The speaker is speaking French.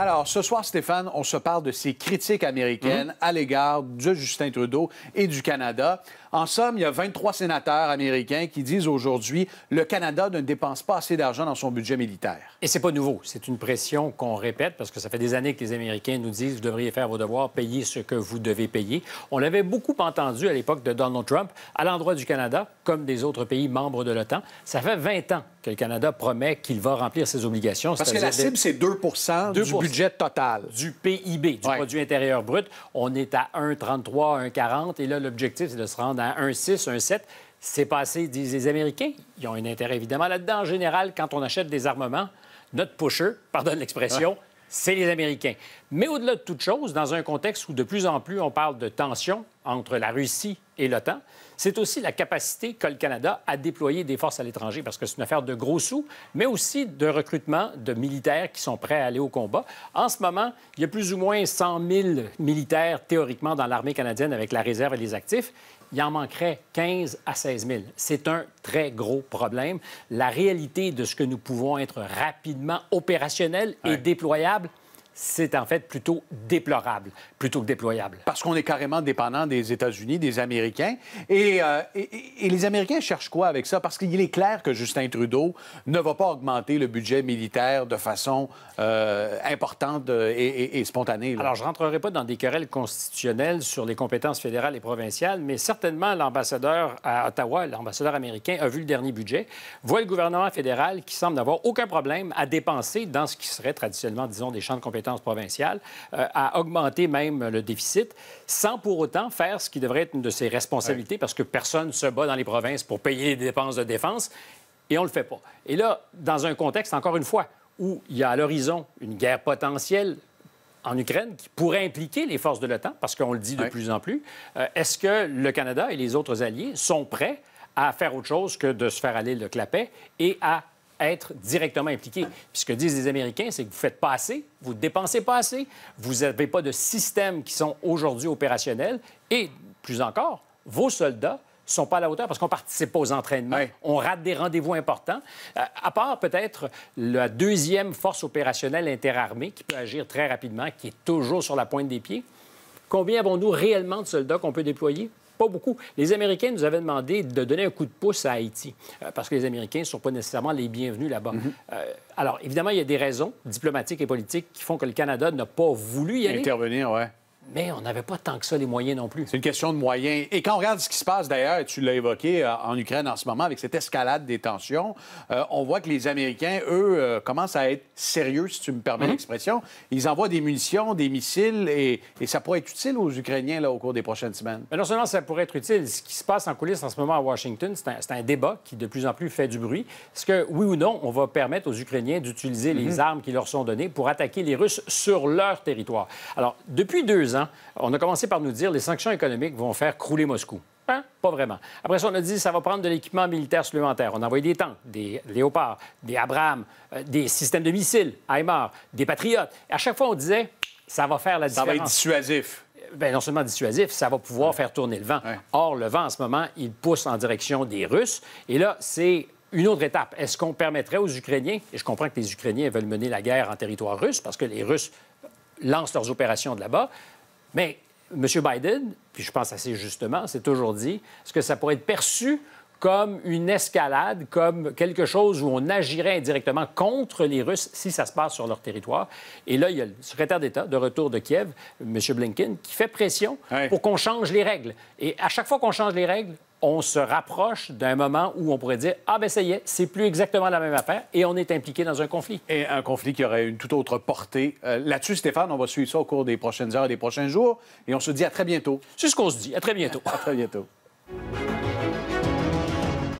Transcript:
Alors, ce soir, Stéphane, on se parle de ces critiques américaines mmh. à l'égard de Justin Trudeau et du Canada. En somme, il y a 23 sénateurs américains qui disent aujourd'hui le Canada ne dépense pas assez d'argent dans son budget militaire. Et c'est pas nouveau. C'est une pression qu'on répète parce que ça fait des années que les Américains nous disent vous devriez faire vos devoirs, payer ce que vous devez payer. On l'avait beaucoup entendu à l'époque de Donald Trump à l'endroit du Canada, comme des autres pays membres de l'OTAN. Ça fait 20 ans que le Canada promet qu'il va remplir ses obligations. Parce que la cible, c'est 2, du budget total. Du PIB, du produit intérieur brut. On est à 1,33, 1,40. Et là, l'objectif, c'est de se rendre un à 1,6, 1,7, c'est passé, disent les Américains. Ils ont un intérêt évidemment là-dedans. En général, quand on achète des armements, notre pusher, pardonne l'expression, c'est les Américains. Mais au-delà de toute chose, dans un contexte où de plus en plus on parle de tensions entre la Russie et l'OTAN, c'est aussi la capacité que le Canada à déployer des forces à l'étranger, parce que c'est une affaire de gros sous, mais aussi de recrutement de militaires qui sont prêts à aller au combat. En ce moment, il y a plus ou moins 100 000 militaires théoriquement dans l'armée canadienne avec la réserve et les actifs. Il en manquerait 15 à 16 000. C'est un très gros problème. La réalité de ce que nous pouvons être rapidement opérationnels et déployable. déployables, c'est en fait plutôt déplorable, plutôt que déployable. Parce qu'on est carrément dépendant des États-Unis, des Américains. Euh, et, les Américains cherchent quoi avec ça? Parce qu'il est clair que Justin Trudeau ne va pas augmenter le budget militaire de façon euh, importante euh, et, spontanée. Alors, je ne rentrerai pas dans des querelles constitutionnelles sur les compétences fédérales et provinciales, mais certainement l'ambassadeur à Ottawa, l'ambassadeur américain, a vu le dernier budget, voit le gouvernement fédéral qui semble n'avoir aucun problème à dépenser dans ce qui serait traditionnellement, disons, des champs de compétences provinciale, provinciales, à euh, augmenter même euh, le déficit, sans pour autant faire ce qui devrait être une de ses responsabilités, parce que personne ne se bat dans les provinces pour payer les dépenses de défense, et on ne le fait pas. Et là, dans un contexte, encore une fois, où il y a à l'horizon une guerre potentielle en Ukraine qui pourrait impliquer les forces de l'OTAN, parce qu'on le dit de plus en plus, euh, est-ce que le Canada et les autres alliés sont prêts à faire autre chose que de se faire aller le clapet et à être directement impliqués. Puis ce que disent les Américains, c'est que vous ne faites pas assez, vous ne dépensez pas assez, vous n'avez pas de systèmes qui sont aujourd'hui opérationnels et, plus encore, vos soldats ne sont pas à la hauteur parce qu'on ne participe pas aux entraînements, on rate des rendez-vous importants, euh, à part peut-être la deuxième force opérationnelle interarmée qui peut agir très rapidement, qui est toujours sur la pointe des pieds. Combien avons-nous réellement de soldats qu'on peut déployer? pas beaucoup. Les Américains nous avaient demandé de donner un coup de pouce à Haïti, euh, parce que les Américains ne sont pas nécessairement les bienvenus là-bas. Mhm. Euh, alors, évidemment, il y a des raisons diplomatiques et politiques qui font que le Canada n'a pas voulu y Intervenir, oui mais on n'avait pas tant que ça les moyens non plus. C'est une question de moyens. Et quand on regarde ce qui se passe d'ailleurs, tu l'as évoqué euh, en Ukraine en ce moment avec cette escalade des tensions, euh, on voit que les Américains, eux, euh, commencent à être sérieux, si tu me permets mhm. l'expression. Ils envoient des munitions, des missiles, et, ça pourrait être utile aux Ukrainiens là, au cours des prochaines semaines. Mais non seulement ça pourrait être utile, ce qui se passe en coulisses en ce moment à Washington, c'est un, débat qui de plus en plus fait du bruit. Est-ce que, oui ou non, on va permettre aux Ukrainiens d'utiliser les mhm. armes qui leur sont données pour attaquer les Russes sur leur territoire? Alors, depuis deux ans, on a commencé par nous dire les sanctions économiques vont faire crouler Moscou. Hein? Pas vraiment. Après ça, on a dit ça va prendre de l'équipement militaire supplémentaire. On a envoyé des tanks, des Léopards, des Abrams, euh, des systèmes de missiles, AIMAR, des Patriotes. À chaque fois, on disait ça va faire la différence. Ça va être dissuasif. Bien, non seulement dissuasif, ça va pouvoir faire tourner le vent. Or, le vent, en ce moment, il pousse en direction des Russes. Et là, c'est une autre étape. Est-ce qu'on permettrait aux Ukrainiens, et je comprends que les Ukrainiens veulent mener la guerre en territoire russe parce que les Russes lancent leurs opérations de là-bas, mais M. Biden, puis je pense assez justement, c'est toujours dit, est-ce que ça pourrait être perçu comme une escalade, comme quelque chose où on agirait indirectement contre les Russes si ça se passe sur leur territoire. Et là, il y a le secrétaire d'État de retour de Kiev, M. Blinken, qui fait pression pour qu'on change les règles. Et à chaque fois qu'on change les règles, on se rapproche d'un moment où on pourrait dire Ah, ben ça y est, c'est plus exactement la même affaire et on est impliqué dans un conflit. Et un conflit qui aurait une toute autre portée. Euh, là-dessus, Stéphane, on va suivre ça au cours des prochaines heures et des prochains jours et on se dit à très bientôt. C'est ce qu'on se dit. À très bientôt. à très bientôt.